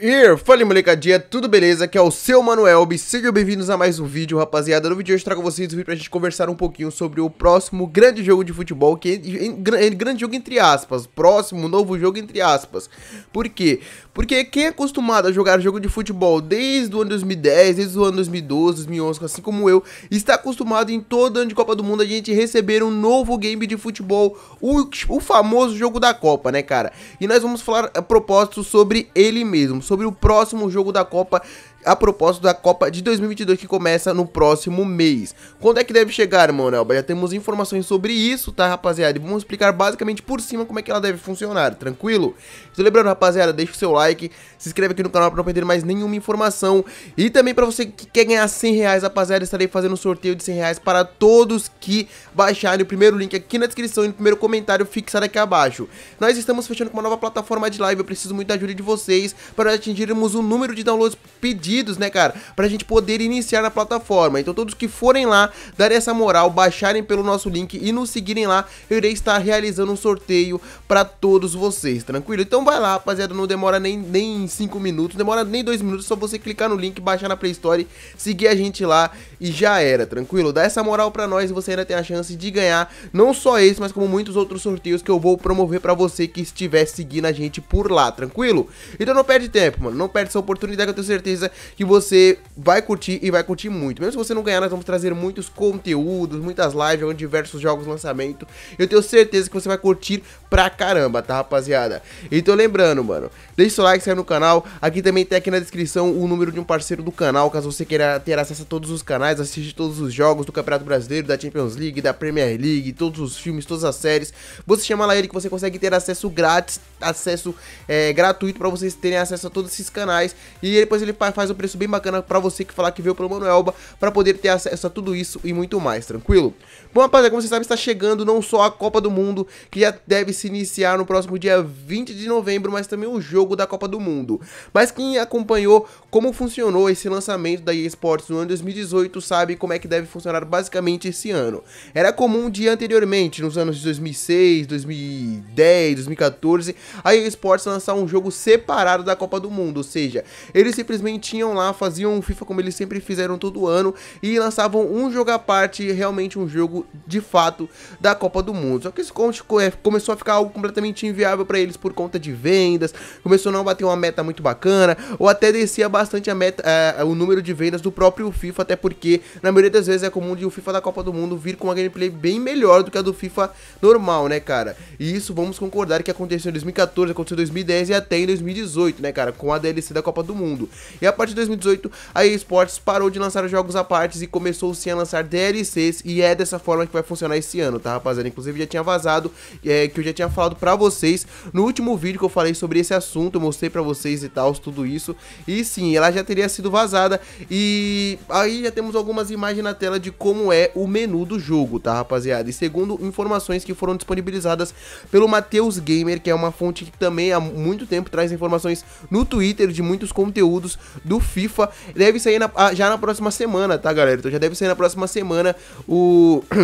E fala molecadinha, tudo beleza? Aqui é o seu Manuel, sejam bem-vindos a mais um vídeo, rapaziada. No vídeo de hoje trago vocês um vídeo pra gente conversar um pouquinho sobre o próximo grande jogo de futebol, que é, é, é grande jogo entre aspas, próximo novo jogo entre aspas. Por quê? Porque quem é acostumado a jogar jogo de futebol desde o ano 2010, desde o ano 2012, 2011, assim como eu, está acostumado em todo ano de Copa do Mundo a gente receber um novo game de futebol, o, o famoso jogo da Copa, né, cara? E nós vamos falar a propósito sobre ele mesmo sobre o próximo jogo da Copa a propósito da Copa de 2022 que começa no próximo mês. Quando é que deve chegar, Monelba? Já temos informações sobre isso, tá, rapaziada? E vamos explicar basicamente por cima como é que ela deve funcionar, tranquilo? Então, lembrando, rapaziada, deixa o seu like, se inscreve aqui no canal para não perder mais nenhuma informação. E também para você que quer ganhar 100 reais, rapaziada, estarei fazendo um sorteio de 100 reais para todos que baixarem o primeiro link aqui na descrição e no primeiro comentário fixado aqui abaixo. Nós estamos fechando com uma nova plataforma de live, eu preciso muito da ajuda de vocês para atingirmos o número de downloads pedidos pedidos, né, cara? Pra gente poder iniciar na plataforma. Então todos que forem lá, darem essa moral, baixarem pelo nosso link e nos seguirem lá, eu irei estar realizando um sorteio pra todos vocês, tranquilo? Então vai lá, rapaziada, não demora nem, nem 5 minutos, demora nem 2 minutos, só você clicar no link, baixar na Play Store, seguir a gente lá e já era, tranquilo? Dá essa moral pra nós e você ainda tem a chance de ganhar não só esse, mas como muitos outros sorteios que eu vou promover pra você que estiver seguindo a gente por lá, tranquilo? Então não perde tempo, mano, não perde essa oportunidade que eu tenho certeza que você vai curtir e vai curtir muito. Mesmo se você não ganhar, nós vamos trazer muitos conteúdos, muitas lives, jogando diversos jogos lançamento. Eu tenho certeza que você vai curtir pra caramba, tá, rapaziada? Então lembrando, mano, deixa o like, se no canal. Aqui também tem aqui na descrição o número de um parceiro do canal, caso você queira ter acesso a todos os canais, assistir todos os jogos do Campeonato Brasileiro, da Champions League, da Premier League, todos os filmes, todas as séries. Você chama lá ele que você consegue ter acesso grátis acesso é, gratuito para vocês terem acesso a todos esses canais. E depois ele faz um preço bem bacana para você que falar que veio pelo Manuelba, para poder ter acesso a tudo isso e muito mais, tranquilo? Bom, rapaziada, como vocês sabem, está chegando não só a Copa do Mundo, que já deve se iniciar no próximo dia 20 de novembro, mas também o jogo da Copa do Mundo. Mas quem acompanhou como funcionou esse lançamento da eSports no ano 2018 sabe como é que deve funcionar basicamente esse ano. Era comum de anteriormente, nos anos de 2006, 2010, 2014, a EA Sports lançar um jogo separado da Copa do Mundo, ou seja, eles simplesmente iam lá, faziam um FIFA como eles sempre fizeram todo ano e lançavam um jogo à parte, realmente um jogo de fato da Copa do Mundo. Só que isso é, começou a ficar algo completamente inviável para eles por conta de vendas, começou a não bater uma meta muito bacana, ou até descia bastante a meta, uh, o número de vendas do próprio FIFA, até porque na maioria das vezes é comum de o FIFA da Copa do Mundo vir com uma gameplay bem melhor do que a do FIFA normal, né, cara? E isso vamos concordar que aconteceu em 2015. 2014, aconteceu em 2010 e até em 2018, né, cara, com a DLC da Copa do Mundo. E a partir de 2018, a eSports parou de lançar jogos à parte e começou sim a lançar DLCs e é dessa forma que vai funcionar esse ano, tá, rapaziada? Inclusive já tinha vazado, é, que eu já tinha falado pra vocês no último vídeo que eu falei sobre esse assunto, eu mostrei pra vocês e tal, tudo isso. E sim, ela já teria sido vazada e aí já temos algumas imagens na tela de como é o menu do jogo, tá, rapaziada? E segundo informações que foram disponibilizadas pelo Matheus Gamer, que é uma fonte fonte que também há muito tempo traz informações no Twitter de muitos conteúdos do FIFA. Deve sair na, ah, já na próxima semana, tá, galera? Então já deve sair na próxima semana o.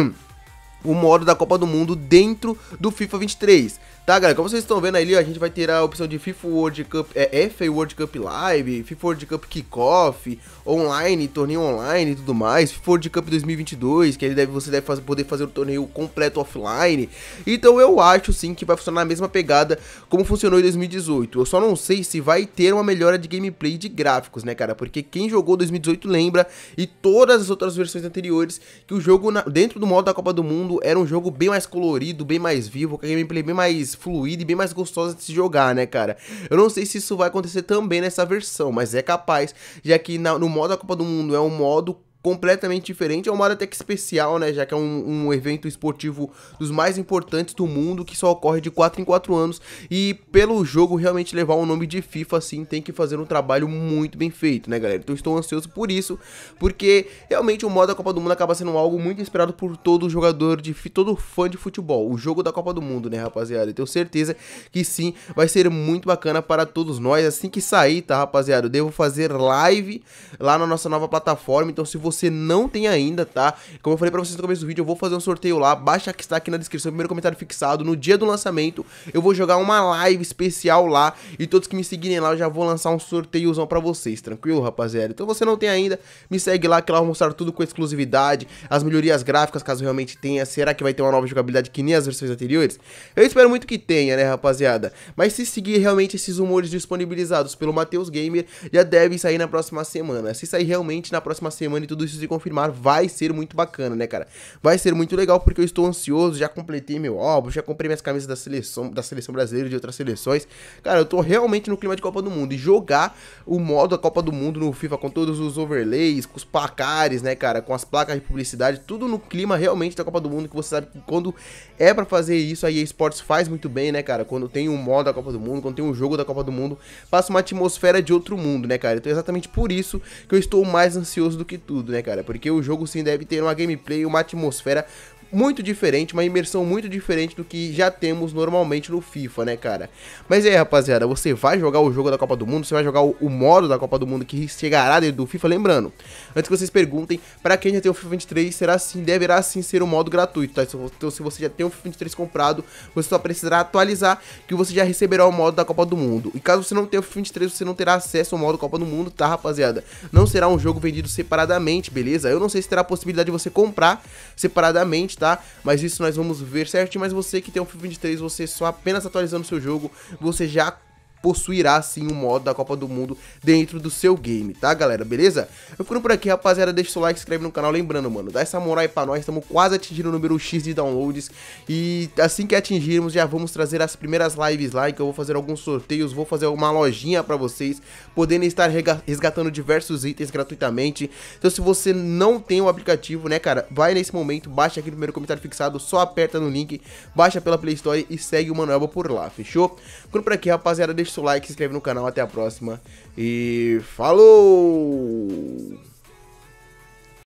o modo da Copa do Mundo dentro do FIFA 23. Tá, galera, como vocês estão vendo ali, a gente vai ter a opção de FIFA World Cup, é, FA World Cup Live, FIFA World Cup Kickoff, online, torneio online e tudo mais, FIFA World Cup 2022, que ele deve, você deve fazer, poder fazer o torneio completo offline. Então eu acho sim que vai funcionar a mesma pegada como funcionou em 2018. Eu só não sei se vai ter uma melhora de gameplay de gráficos, né, cara? Porque quem jogou 2018 lembra e todas as outras versões anteriores que o jogo na, dentro do modo da Copa do Mundo era um jogo bem mais colorido, bem mais vivo, com a gameplay bem mais mais fluida e bem mais gostosa de se jogar, né, cara? Eu não sei se isso vai acontecer também nessa versão, mas é capaz, já que na, no modo da Copa do Mundo é um modo completamente diferente. É uma hora até que especial, né? Já que é um, um, evento esportivo dos mais importantes do mundo, que só ocorre de 4 em 4 anos. E pelo jogo realmente levar o nome de FIFA, assim, tem que fazer um trabalho muito bem feito, né, galera? Então estou ansioso por isso, porque realmente o modo da Copa do Mundo acaba sendo algo muito esperado por todo jogador de todo fã de futebol. O jogo da Copa do Mundo, né, rapaziada? Eu tenho certeza que sim, vai ser muito bacana para todos nós. Assim que sair, tá, rapaziada? Eu devo fazer live lá na nossa nova plataforma. Então, se você você não tem ainda, tá? Como eu falei pra vocês no começo do vídeo, eu vou fazer um sorteio lá, baixa que está aqui na descrição, primeiro comentário fixado, no dia do lançamento, eu vou jogar uma live especial lá, e todos que me seguirem lá, eu já vou lançar um sorteiozão pra vocês, tranquilo, rapaziada? Então você não tem ainda, me segue lá, que lá eu vou mostrar tudo com exclusividade, as melhorias gráficas, caso realmente tenha, será que vai ter uma nova jogabilidade que nem as versões anteriores? Eu espero muito que tenha, né, rapaziada? Mas se seguir realmente esses rumores disponibilizados pelo Matheus Gamer, já deve sair na próxima semana, se sair realmente na próxima semana e tudo tudo isso se confirmar, vai ser muito bacana, né, cara? Vai ser muito legal porque eu estou ansioso, já completei meu álbum, já comprei minhas camisas da seleção, da seleção brasileira e de outras seleções. Cara, eu tô realmente no clima de Copa do Mundo e jogar o modo da Copa do Mundo no FIFA com todos os overlays, com os placares, né, cara, com as placas de publicidade, tudo no clima realmente da Copa do Mundo que você sabe que quando é para fazer isso, a EA Sports faz muito bem, né, cara? Quando tem um modo da Copa do Mundo, quando tem um jogo da Copa do Mundo, passa uma atmosfera de outro mundo, né, cara? Então é exatamente por isso que eu estou mais ansioso do que tudo tudo, né, cara? Porque o jogo sim deve ter uma gameplay, uma atmosfera muito diferente, uma imersão muito diferente do que já temos normalmente no FIFA, né, cara? Mas é, rapaziada, você vai jogar o jogo da Copa do Mundo, você vai jogar o, o modo da Copa do Mundo que chegará dentro do FIFA, lembrando, antes que vocês perguntem, para quem já tem o FIFA 23, será sim, deverá sim ser um modo gratuito, tá? Então se você já tem o FIFA 23 comprado, você só precisará atualizar que você já receberá o modo da Copa do Mundo. E caso você não tenha o FIFA 23, você não terá acesso ao modo Copa do Mundo, tá, rapaziada? Não será um jogo vendido separadamente, beleza? Eu não sei se terá a possibilidade de você comprar separadamente, tá? Mas isso nós vamos ver certo? mas você que tem um FIFA 23, você só apenas atualizando o seu jogo, você já possuirá sim um modo da Copa do Mundo dentro do seu game, tá galera, beleza? Eu fico por aqui, rapaziada, deixa o seu like, se inscreve no canal, lembrando, mano, dá essa moral aí pra nós, estamos quase atingindo o número X de downloads e assim que atingirmos já vamos trazer as primeiras lives lá, que eu vou fazer alguns sorteios, vou fazer uma lojinha pra vocês, podendo estar resgatando diversos itens gratuitamente, então se você não tem o aplicativo, né cara, vai nesse momento, baixa aqui no primeiro comentário fixado, só aperta no link, baixa pela Play Store e segue o Manoel por lá, fechou? Fico por aqui, rapaziada, deixa deixa o seu like, se inscreve no canal. Até a próxima. E falou!